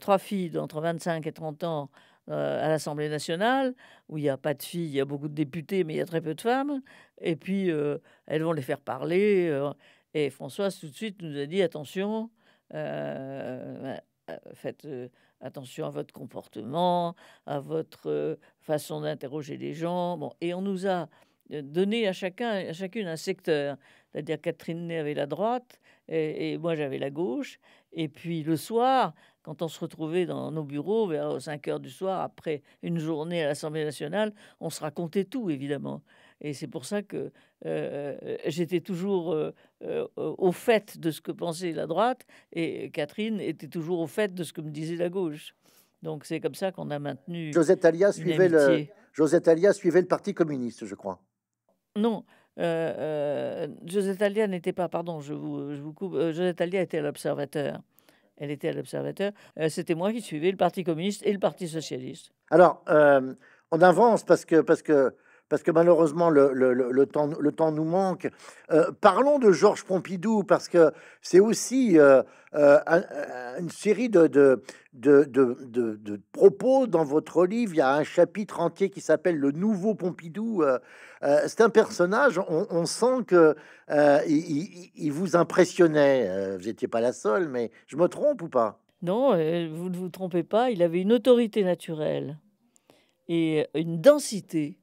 trois filles d'entre 25 et 30 ans à l'Assemblée nationale, où il n'y a pas de filles, il y a beaucoup de députés, mais il y a très peu de femmes. Et puis, euh, elles vont les faire parler. Euh, et Françoise, tout de suite, nous a dit, attention, euh, faites attention à votre comportement, à votre façon d'interroger les gens. Bon, et on nous a donné à chacun, chacune un secteur. C'est-à-dire Catherine avait la droite et moi j'avais la gauche. Et puis le soir, quand on se retrouvait dans nos bureaux vers 5 euh, heures du soir, après une journée à l'Assemblée nationale, on se racontait tout, évidemment. Et c'est pour ça que euh, euh, j'étais toujours au fait de ce que pensait la droite et Catherine était toujours au fait de ce que me disait la gauche. Donc c'est comme ça qu'on a maintenu. Josette Alia suivait le Josette Alia suivait le Parti communiste, je crois. Non. Josette Alia n'était pas, pardon, je vous, je vous coupe. Josette Alia était l'observateur elle était à l'Observateur, euh, c'était moi qui suivais le Parti communiste et le Parti socialiste. Alors, euh, on avance parce que, parce que parce que malheureusement le, temps, le temps nous manque. Euh, parlons de Georges Pompidou, parce que c'est aussi euh, euh, une série de de, propos dans votre livre. Il y a un chapitre entier qui s'appelle Le nouveau Pompidou. c'est un personnage, on, sent que il, il, vous impressionnait. Vous n'étiez pas la seule, mais je me trompe ou pas non, vous ne vous trompez pas, il avait une autorité naturelle et une densité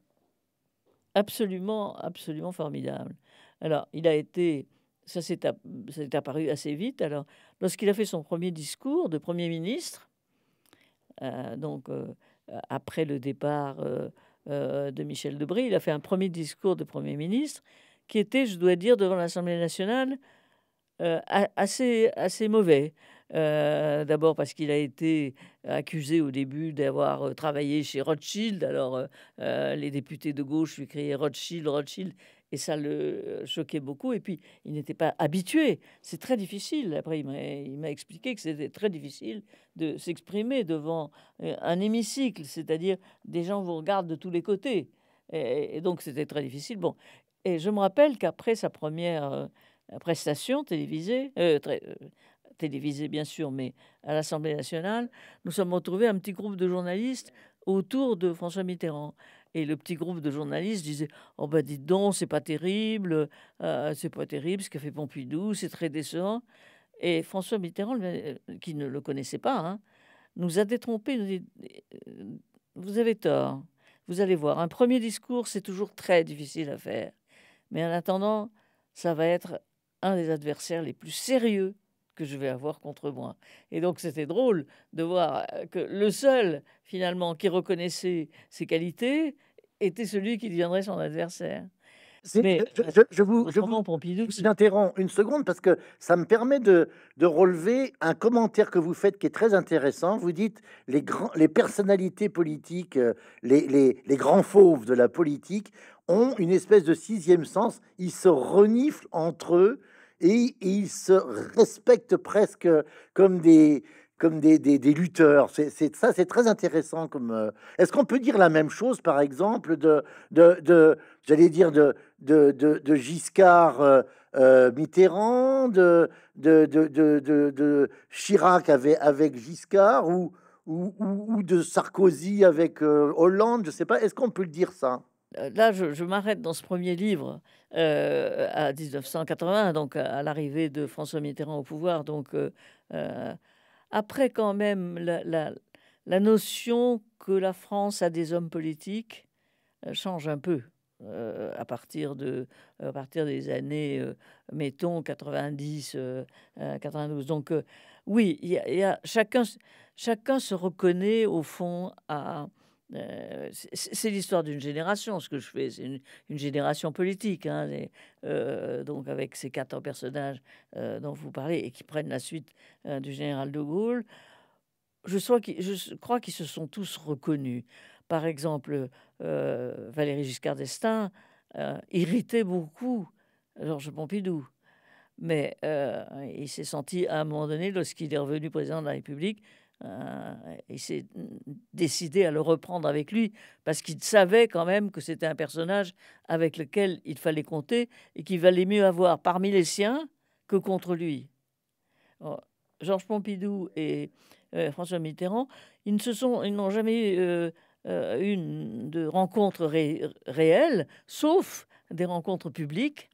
absolument, absolument formidable. Alors, il a été, ça s'est apparu assez vite. Alors, lorsqu'il a fait son premier discours de Premier ministre, euh, donc euh, après le départ euh, de Michel Debré, il a fait un premier discours de Premier ministre qui était, je dois dire, devant l'Assemblée nationale, assez, assez mauvais. Euh, d'abord parce qu'il a été euh, accusé au début d'avoir euh, travaillé chez Rothschild. Alors les députés de gauche lui criaient Rothschild, Rothschild. Et ça le choquait beaucoup. Et puis, il n'était pas habitué. C'est très difficile. Après, il m'a expliqué que c'était très difficile de s'exprimer devant un hémicycle, c'est-à-dire des gens vous regardent de tous les côtés. Et, donc, c'était très difficile. Bon. Et je me rappelle qu'après sa première prestation télévisée, très, télévisé bien sûr, mais à l'Assemblée nationale, nous sommes retrouvés un petit groupe de journalistes autour de François Mitterrand. Et le petit groupe de journalistes disait Oh ben dites donc, c'est pas terrible, euh, c'est pas terrible ce qu'a fait Pompidou, c'est très décevant. Et François Mitterrand, euh, qui ne le connaissait pas, hein, nous a détrompés, nous dit euh, Vous avez tort, vous allez voir. Un premier discours, c'est toujours très difficile à faire. Mais en attendant, ça va être un des adversaires les plus sérieux que je vais avoir contre moi. Et donc c'était drôle de voir euh, que le seul, finalement, qui reconnaissait ses qualités était celui qui deviendrait son adversaire. Mais, je, vous, interromps une seconde parce que ça me permet de, relever un commentaire que vous faites qui est très intéressant. Vous dites les, grands, les personnalités politiques, euh, les grands fauves de la politique ont une espèce de sixième sens. Ils se reniflent entre eux et, ils se respectent presque comme des, comme des, lutteurs. C'est, ça, c'est très intéressant. Comme, euh, est-ce qu'on peut dire la même chose, par exemple, de, j'allais dire, de, de, Giscard euh, euh, Mitterrand, de, Chirac avec, Giscard ou, de Sarkozy avec Hollande Je sais pas. Est-ce qu'on peut le dire ça là, je, m'arrête dans ce premier livre euh, à 1980, donc à, l'arrivée de François Mitterrand au pouvoir. Donc, euh, euh, après, quand même, la, notion que la France a des hommes politiques change un peu. à, partir de, à partir des années, mettons, 90, 92. Donc, oui, il y a, chacun, chacun se reconnaît, au fond, à, euh, c'est l'histoire d'une génération, ce que je fais. C'est une, génération politique, hein, euh, donc avec ces quatre personnages euh, dont vous parlez et qui prennent la suite du général de Gaulle. Je, crois qu'ils se sont tous reconnus. Par exemple, Valéry Giscard d'Estaing irritait beaucoup Georges Pompidou. Mais il s'est senti à un moment donné, lorsqu'il est revenu président de la République, euh, il s'est décidé à le reprendre avec lui parce qu'il savait quand même que c'était un personnage avec lequel il fallait compter et qu'il valait mieux avoir parmi les siens que contre lui. Oh, Georges Pompidou et euh, François Mitterrand, ils n'ont jamais eu euh, de rencontres réelles sauf des rencontres publiques.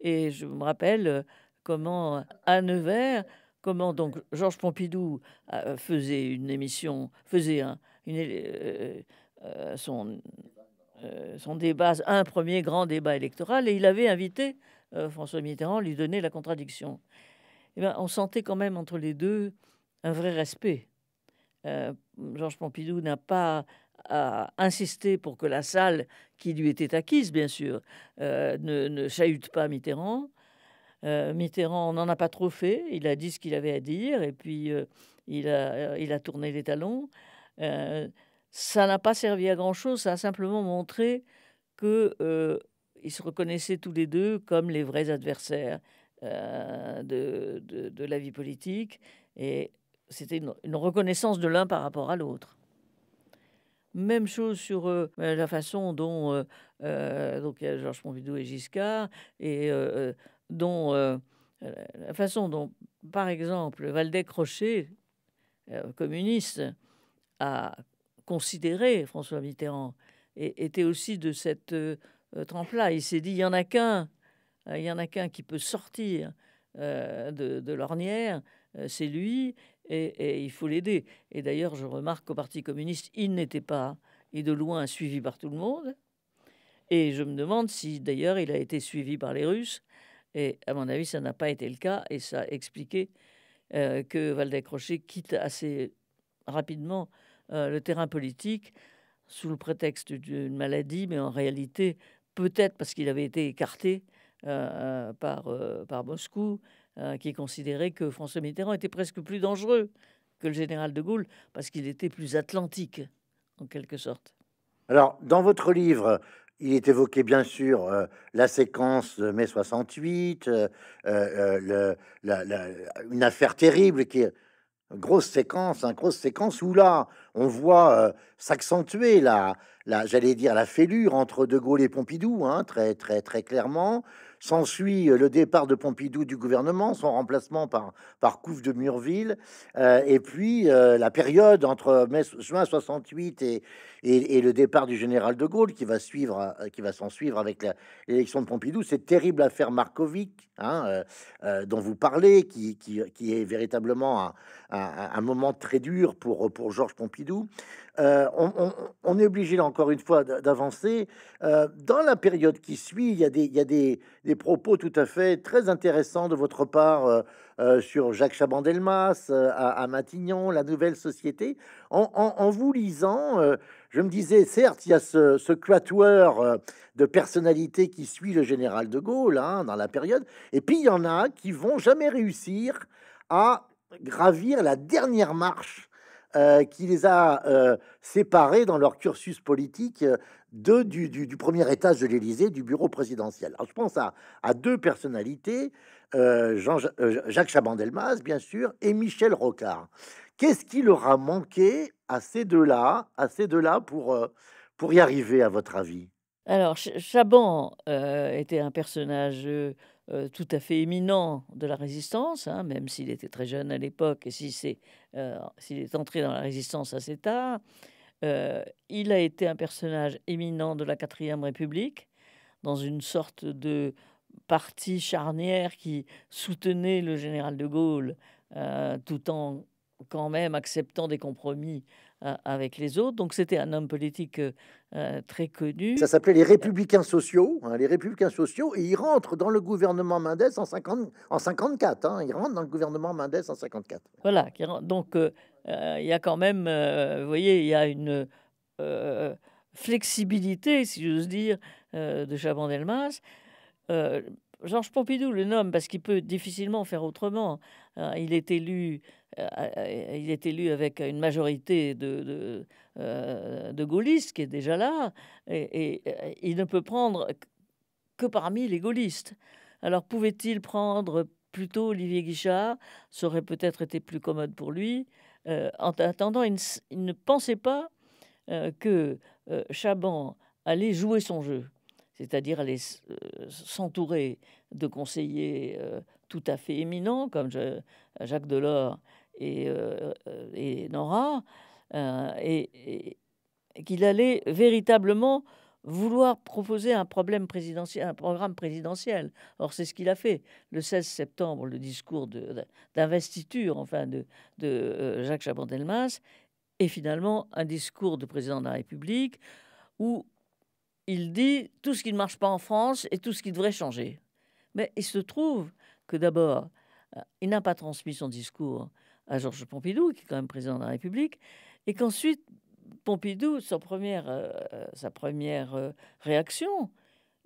Et je me rappelle comment à Nevers, comment donc Georges Pompidou euh, faisait une émission, faisait un, euh, euh, son, débat, un premier grand débat électoral, et il avait invité François Mitterrand, lui donner la contradiction. Eh on sentait quand même entre les deux un vrai respect. Georges Pompidou n'a pas insisté pour que la salle qui lui était acquise, bien sûr, ne, ne, chahute pas Mitterrand. Euh, Mitterrand n'en a pas trop fait. Il a dit ce qu'il avait à dire et puis euh, euh, il, a, tourné les talons. ça n'a pas servi à grand-chose. Ça a simplement montré qu'ils se reconnaissaient tous les deux comme les vrais adversaires de, la vie politique. Et c'était une, reconnaissance de l'un par rapport à l'autre. Même chose sur la façon dont donc Georges Pompidou et Giscard et dont euh, euh, la façon dont, par exemple, Valdec Rocher, euh, communiste, a considéré François Mitterrand était aussi de cette trempe-là. Il s'est dit il y en a qu'un, il y en a qu'un qui peut sortir de, l'ornière, c'est lui, et, et, il faut l'aider. Et d'ailleurs, je remarque qu'au Parti communiste, il n'était pas, et de loin, suivi par tout le monde. Et je me demande si d'ailleurs il a été suivi par les Russes, et à mon avis, ça n'a pas été le cas et ça expliquait euh, que Rocher quitte assez rapidement euh, le terrain politique sous le prétexte d'une maladie, mais en réalité, peut-être parce qu'il avait été écarté euh, euh, par, par Moscou, qui considérait que François Mitterrand était presque plus dangereux que le général de Gaulle, parce qu'il était plus atlantique, en quelque sorte. Alors, dans votre livre, il est évoqué bien sûr euh, la séquence de mai 68, euh, euh, une affaire terrible qui est grosse séquence, un hein, grosse séquence où là on voit s'accentuer la, la j'allais dire la fêlure entre De Gaulle et Pompidou, hein, très très très clairement. S'ensuit euh, le départ de Pompidou du gouvernement, son remplacement par, par Couve de Murville, euh, et puis euh, la période entre mai, juin 68 et, et, le départ du général de Gaulle, qui va suivre, qui va s'en suivre avec l'élection de Pompidou, cette terrible affaire Markovic, hein, dont vous parlez, qui, qui, est véritablement un, moment très dur pour, pour Georges Pompidou. On, est obligé, là encore une fois, d'avancer. dans la période qui suit, il y il y a des des propos tout à fait très intéressants de votre part euh, euh, sur Jacques Chaban-Delmas euh, à, Matignon, la nouvelle société. En, vous lisant, je me disais, certes, il y a ce, ce quatuor de personnalités qui suit le général de Gaulle hein, dans la période, et puis il y en a qui vont jamais réussir à gravir la dernière marche euh, qui les a euh, séparés dans leur cursus politique euh, du, premier étage de l'Élysée, du bureau présidentiel. je pense à, deux personnalités, Jacques Chaban-Delmas, bien sûr, et Michel Rocard. Qu'est-ce qui leur a manqué à ces deux-là, à ces là pour, pour y arriver, à votre avis Alors, Chaban était un personnage euh, tout à fait éminent de la résistance, hein, même s'il était très jeune à l'époque et s'il euh, est entré dans la résistance assez tard. Euh, il a été un personnage éminent de la quatrième République, dans une sorte de parti charnière qui soutenait le général de Gaulle, tout en quand même acceptant des compromis avec les autres. Donc c'était un homme politique euh, très connu. Ça s'appelait les Républicains sociaux. Hein, les Républicains sociaux, et ils rentrent dans le gouvernement Mendès en, 50, en 54. Hein, ils rentrent dans le gouvernement Mendès en 54. Voilà. Donc, euh, euh, il y a quand même, vous voyez, il y a une flexibilité, si j'ose dire, de Chaban-Delmas. Georges Pompidou le nomme parce qu'il peut difficilement faire autrement. Hein. Euh, il est élu, euh, euh, il est élu avec une majorité de, de, gaullistes qui est déjà là, et, il ne peut prendre que parmi les gaullistes. Alors pouvait-il prendre plutôt Olivier Guichard Ça aurait peut-être été plus commode pour lui. en attendant, il ne, pensait pas que Chaban allait jouer son jeu c'est-à-dire aller euh, s'entourer de conseillers euh, tout à fait éminents, comme Jacques Delors et, euh, et Nora, et, qu'il allait véritablement vouloir proposer un, problème présidentiel, un programme présidentiel. Or, c'est ce qu'il a fait. Le 16 septembre, le discours d'investiture enfin, de, de Jacques Chaban-Delmas et finalement un discours de président de la République où il dit tout ce qui ne marche pas en France et tout ce qui devrait changer. Mais il se trouve que d'abord, euh, il n'a pas transmis son discours à Georges Pompidou, qui est quand même président de la République, et qu'ensuite, Pompidou, sa première, euh, euh, sa première réaction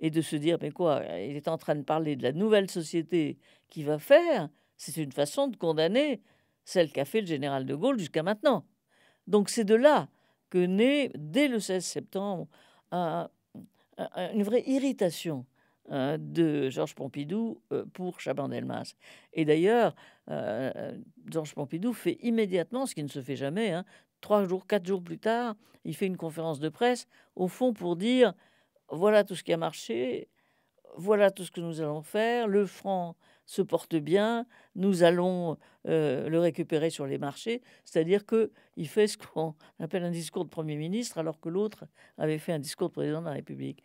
est de se dire, mais quoi, il est en train de parler de la nouvelle société qui va faire, c'est une façon de condamner celle qu'a fait le général de Gaulle jusqu'à maintenant. Donc c'est de là que naît, dès le 16 septembre, un, une vraie irritation hein, de Georges Pompidou euh, pour Chaban-Delmas. Et d'ailleurs, euh, euh, Georges Pompidou fait immédiatement, ce qui ne se fait jamais, hein. trois jours, quatre jours plus tard, il fait une conférence de presse, au fond pour dire, voilà tout ce qui a marché, voilà tout ce que nous allons faire, le franc se porte bien, nous allons le récupérer sur les marchés. C'est-à-dire qu'il fait ce qu'on (laughs) appelle un discours de Premier ministre, alors que l'autre avait fait un discours de président de la République.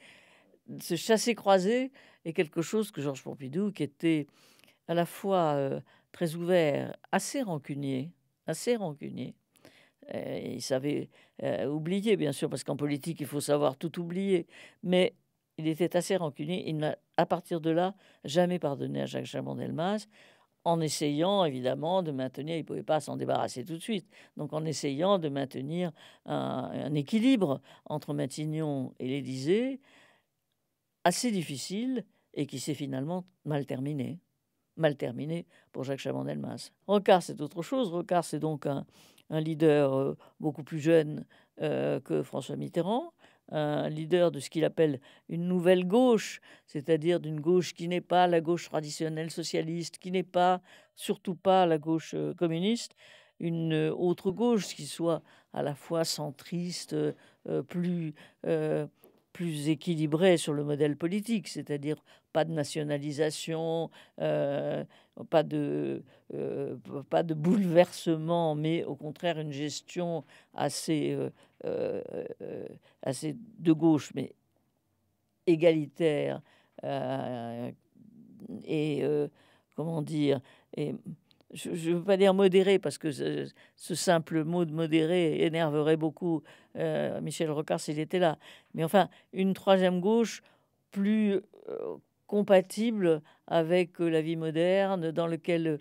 Ce chassé-croisé est quelque chose que Georges Pompidou, qui était à la fois très ouvert, assez rancunier, assez rancunier, il savait oublier, bien sûr, parce qu'en politique, il faut savoir tout oublier, mais il était assez rancunier, il à partir de là, jamais pardonner à Jacques Chaban-Delmas, en essayant évidemment de maintenir, il ne pouvait pas s'en débarrasser tout de suite, donc en essayant de maintenir un, équilibre entre Matignon et l'Élysée, assez difficile et qui s'est finalement mal terminé. Mal terminé pour Jacques Chaban-Delmas. Rocard, c'est autre chose. Rocard, c'est donc un, leader euh, beaucoup plus jeune euh, que François Mitterrand, un leader de ce qu'il appelle une nouvelle gauche, c'est-à-dire d'une gauche qui n'est pas la gauche traditionnelle socialiste, qui n'est pas, surtout pas la gauche euh, communiste, une euh, autre gauche qui soit à la fois centriste, euh, plus, plus équilibrée sur le modèle politique, c'est-à-dire pas de nationalisation, pas, de, pas de bouleversement, mais au contraire une gestion assez euh, euh, assez de gauche, mais égalitaire euh, et comment dire et je ne veux pas dire modéré parce que ce, simple mot de modéré énerverait beaucoup Michel Rocard s'il était là. Mais enfin, une troisième gauche plus compatible avec la vie moderne dans laquelle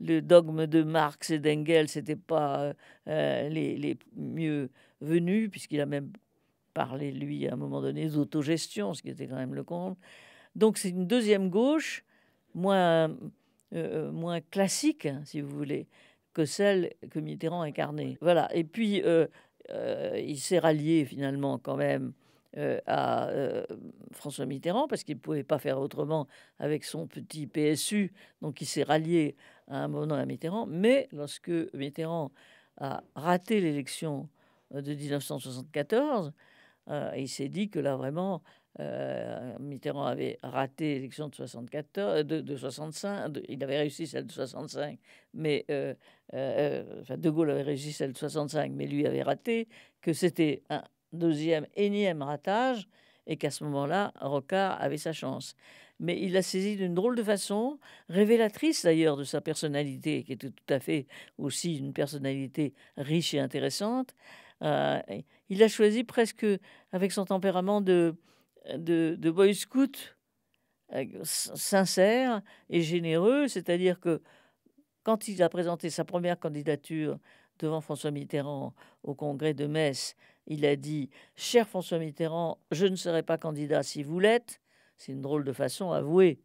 le dogme de Marx et d'Engels n'était pas euh, euh, les, les, mieux venus, puisqu'il a même parlé, lui, à un moment donné, d'autogestion, ce qui était quand même le compte. Donc c'est une deuxième gauche moins, euh, classique, hein, si vous voulez, que celle que Mitterrand incarnait. Voilà. Et puis, il s'est rallié finalement quand même euh, à euh, François Mitterrand, parce qu'il ne pouvait pas faire autrement avec son petit PSU, donc il s'est rallié à un moment à Mitterrand. Mais lorsque Mitterrand a raté l'élection euh, de 1974, il s'est dit que là vraiment, Mitterrand avait raté l'élection de 74, de, 65, il avait réussi celle de 65, mais enfin, De Gaulle avait réussi celle de 65, mais lui avait raté, que c'était un, deuxième, énième ratage, et qu'à ce moment-là, Rocard avait sa chance. Mais il l'a saisi d'une drôle de façon, révélatrice d'ailleurs de sa personnalité, qui était tout à fait aussi une personnalité riche et intéressante. Euh, il l'a choisi presque avec son tempérament de, de, boy scout, euh, sincère et généreux, c'est-à-dire que quand il a présenté sa première candidature devant François Mitterrand au congrès de Metz, il a dit Cher François Mitterrand, je ne serai pas candidat si vous l'êtes. C'est une drôle de façon avouée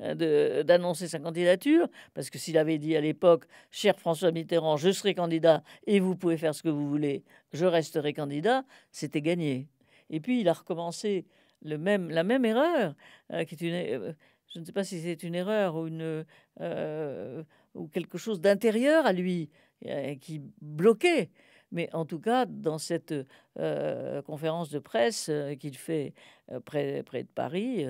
hein, d'annoncer sa candidature, parce que s'il avait dit à l'époque, cher François Mitterrand, je serai candidat et vous pouvez faire ce que vous voulez, je resterai candidat, c'était gagné. Et puis il a recommencé le même, la même erreur, hein, qui euh, je ne sais pas si c'est une erreur ou, une, euh, ou quelque chose d'intérieur à lui euh, qui bloquait. Mais en tout cas, dans cette euh, conférence de presse euh, qu'il fait euh, près, de Paris,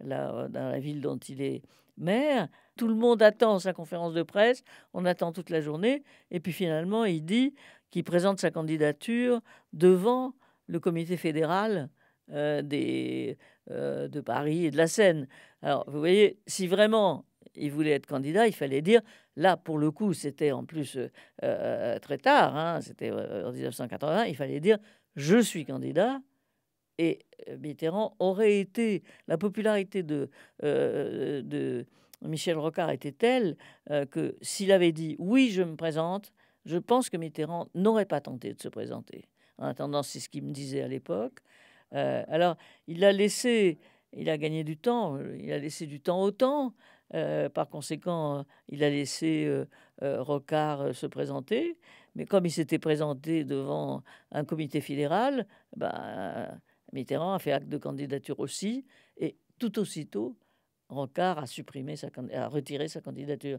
là, dans la ville dont il est maire, tout le monde attend sa conférence de presse, on attend toute la journée, et puis finalement, il dit qu'il présente sa candidature devant le comité fédéral des, de Paris et de la Seine. Alors, vous voyez, si vraiment il voulait être candidat, il fallait dire Là, pour le coup, c'était en plus euh, euh, très tard, hein, c'était euh, en 1980, il fallait dire je suis candidat. Et Mitterrand aurait été, la popularité de, Michel Rocard était telle que s'il avait dit oui, je me présente, je pense que Mitterrand n'aurait pas tenté de se présenter. En attendant, c'est ce qu'il me disait à l'époque. alors, il a laissé, il a gagné du temps, il a laissé du temps au temps. Euh, par conséquent, euh, il a laissé euh, Rocard se présenter. Mais comme il s'était présenté devant un comité fédéral, bah, Mitterrand a fait acte de candidature aussi. Et tout aussitôt, Rocard a, supprimé a retiré sa candidature.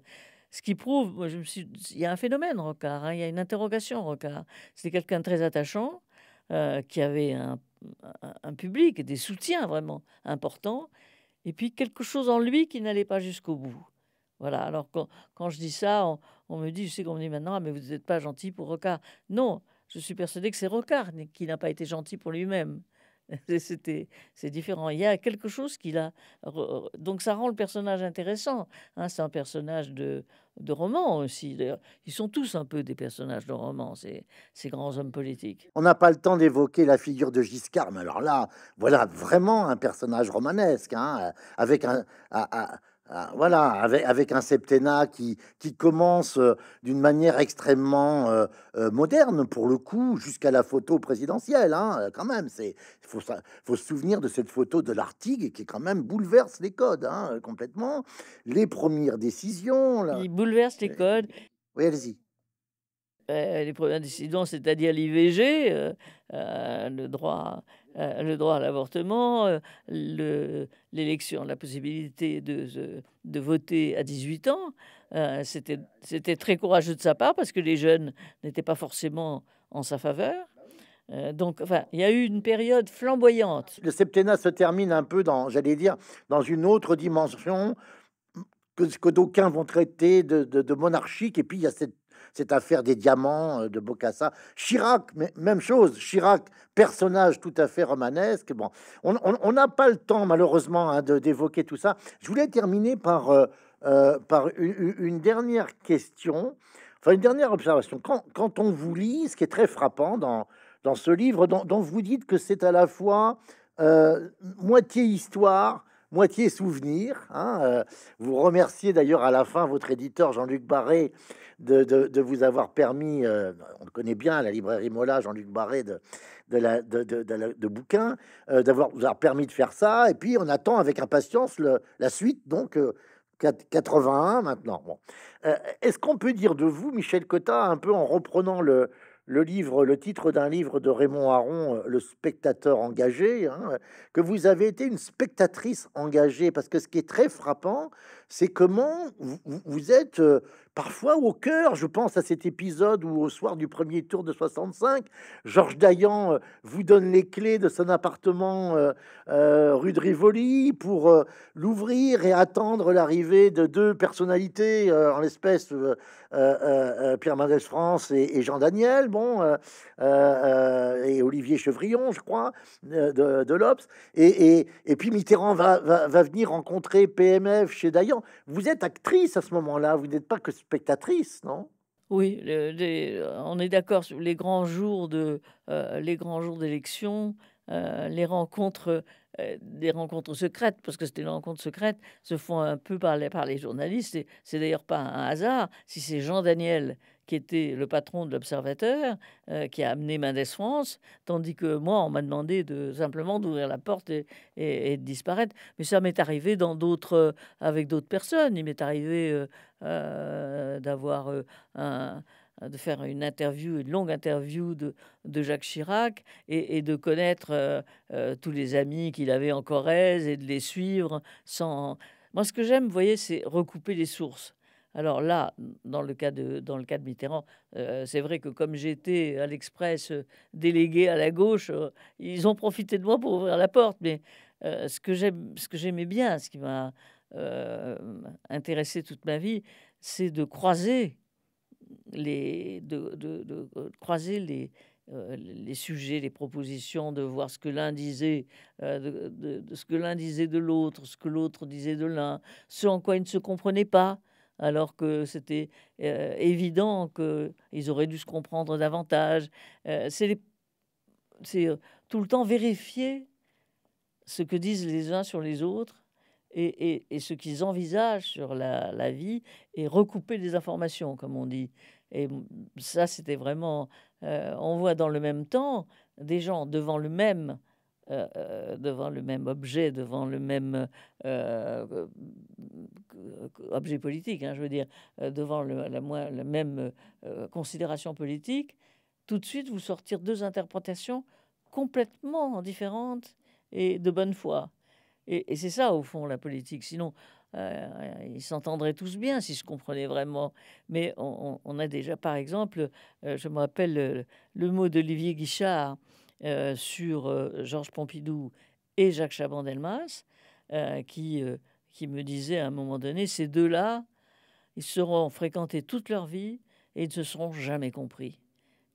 Ce qui prouve, il y a un phénomène, Rocard, hein. il y a une interrogation, Rocard. C'était quelqu'un très attachant, qui avait un, un, public, des soutiens vraiment importants, et puis quelque chose en lui qui n'allait pas jusqu'au bout. Voilà, alors quand, je dis ça, on, me dit, je sais qu'on me dit maintenant, ah, mais vous n'êtes pas gentil pour Rocard. Non, je suis persuadé que c'est Rocard qui n'a pas été gentil pour lui-même. (laughs) C'était, c'est différent. Il y a quelque chose qui l'a. Donc ça rend le personnage intéressant. Hein. c'est un personnage de, de roman aussi. Ils sont tous un peu des personnages de roman, ces, ces grands hommes politiques. On n'a pas le temps d'évoquer la figure de Giscard, mais alors là, voilà vraiment un personnage romanesque, hein, avec un ah, voilà, avec, un septennat qui, qui commence euh, d'une manière extrêmement euh, euh, moderne, pour le coup, jusqu'à la photo présidentielle, hein, quand même. Il faut, faut, se souvenir de cette photo de l'Artigue qui, quand même, bouleverse les codes hein, complètement. Les premières décisions. Là. Il bouleverse les codes. Oui, allez-y. Euh, les premières décisions, c'est-à-dire l'IVG, euh, euh, le droit le droit à l'avortement, l'élection, la possibilité de, de, voter à 18 ans. C'était très courageux de sa part parce que les jeunes n'étaient pas forcément en sa faveur. donc, enfin, il y a eu une période flamboyante. Le septennat se termine un peu dans, j'allais dire, dans une autre dimension que, que d'aucuns vont traiter de, de monarchique. Et puis, il y a cette cette affaire des diamants euh, de Bocassa. Chirac, même chose, Chirac, personnage tout à fait romanesque. Bon, on n'a pas le temps, malheureusement, hein, d'évoquer tout ça. Je voulais terminer par, euh, euh, par une, dernière question, enfin, une dernière observation. Quand, on vous lit, ce qui est très frappant dans, dans ce livre, dont, vous dites que c'est à la fois moitié histoire, moitié souvenir. Hein, euh, vous remerciez d'ailleurs à la fin votre éditeur Jean-Luc Barré de, vous avoir permis, euh, on connaît bien, la librairie Mola, Jean-Luc Barré de, de, la, de, bouquins, euh, d'avoir vous avoir permis de faire ça. Et puis on attend avec impatience le, la suite, donc. 81 maintenant. Bon. Est-ce qu'on peut dire de vous, Michel Cotta, un peu en reprenant le, le livre, le titre d'un livre de Raymond Aron, euh, Le spectateur engagé, hein, que vous avez été une spectatrice engagée, parce que ce qui est très frappant, c'est comment vous êtes parfois au cœur. Je pense à cet épisode où, au soir du premier tour de 65, Georges Dayan vous donne les clés de son appartement rue de Rivoli pour l'ouvrir et attendre l'arrivée de deux personnalités, en l'espèce Pierre Mendès France et, Jean Daniel, bon, et Olivier Chevrillon, je crois, de, l'Obs. Et, puis Mitterrand va, venir rencontrer PMF chez Dayan. Vous êtes actrice à ce moment-là, vous n'êtes pas que spectatrice, non Oui, euh, on est d'accord sur les grands jours de euh, les grands jours d'élection, euh, les rencontres des rencontres secrètes, parce que c'était une rencontres secrètes, se font un peu par les, par les journalistes. C'est d'ailleurs pas un hasard si c'est Jean Daniel qui était le patron de l'Observateur, euh, qui a amené Mendes France, tandis que moi, on m'a demandé de, simplement d'ouvrir la porte et, de disparaître. Mais ça m'est arrivé dans d'autres, euh, avec d'autres personnes. Il m'est arrivé euh, d'avoir de faire une interview, une longue interview de, Jacques Chirac et, de connaître tous les amis qu'il avait en Corrèze et de les suivre sans... Moi, ce que j'aime, vous voyez, c'est recouper les sources. Alors là, dans le cas de, dans le cas de Mitterrand, euh, c'est vrai que comme j'étais à l'Express euh, délégué à la gauche, euh, ils ont profité de moi pour ouvrir la porte. Mais ce que j'aimais bien, ce qui m'a intéressé toute ma vie, c'est de croiser les, de, croiser les, sujets, les propositions, de voir ce que l'un disait, de, ce que l'un disait de l'autre, ce que l'autre disait de l'un, ce en quoi ils ne se comprenaient pas alors que c'était euh, évident qu'ils auraient dû se comprendre davantage. Euh, c'est euh, tout le temps vérifier ce que disent les uns sur les autres et, ce qu'ils envisagent sur la, vie et recouper des informations, comme on dit. Et ça, c'était vraiment... on voit dans le même temps des gens devant le même euh, euh, devant le même objet, devant le même euh, objet politique, hein, je veux dire, devant la, même considération politique, tout de suite vous sortir deux interprétations complètement différentes et de bonne foi. Et, c'est ça, au fond, la politique. Sinon, ils s'entendraient tous bien si je comprenais vraiment. Mais on, a déjà, par exemple, je me rappelle le, le mot d'Olivier Guichard euh, sur euh, Georges Pompidou et Jacques Chaban-Delmas, euh, qui, qui me disait à un moment donné, ces deux-là, ils seront fréquentés toute leur vie et ils ne se seront jamais compris.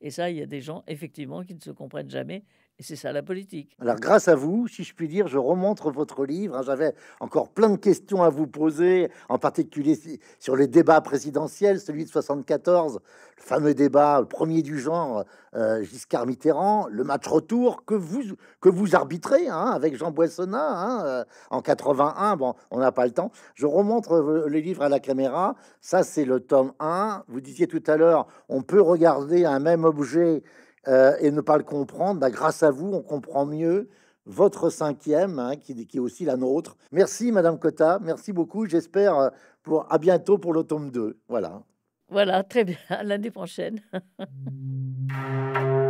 Et ça, il y a des gens, effectivement, qui ne se comprennent jamais et c'est ça la politique. Alors grâce à vous, si je puis dire, je remontre votre livre. Hein. J'avais encore plein de questions à vous poser, en particulier sur les débats présidentiels, celui de 74, le fameux débat, le premier du genre, euh, Giscard-Mitterrand, le match retour que vous que vous arbitrez hein, avec Jean Boissonnat hein, euh, en 81. Bon, on n'a pas le temps. Je remontre euh, le livre à la caméra. Ça, c'est le tome 1. Vous disiez tout à l'heure, on peut regarder un même objet euh, et ne pas le comprendre, bah, grâce à vous, on comprend mieux votre cinquième, hein, qui, qui, est aussi la nôtre. Merci, Madame Cotta, merci beaucoup. J'espère euh, pour à bientôt pour l'automne 2. Voilà. Voilà, très bien, (laughs) l'année prochaine. (laughs)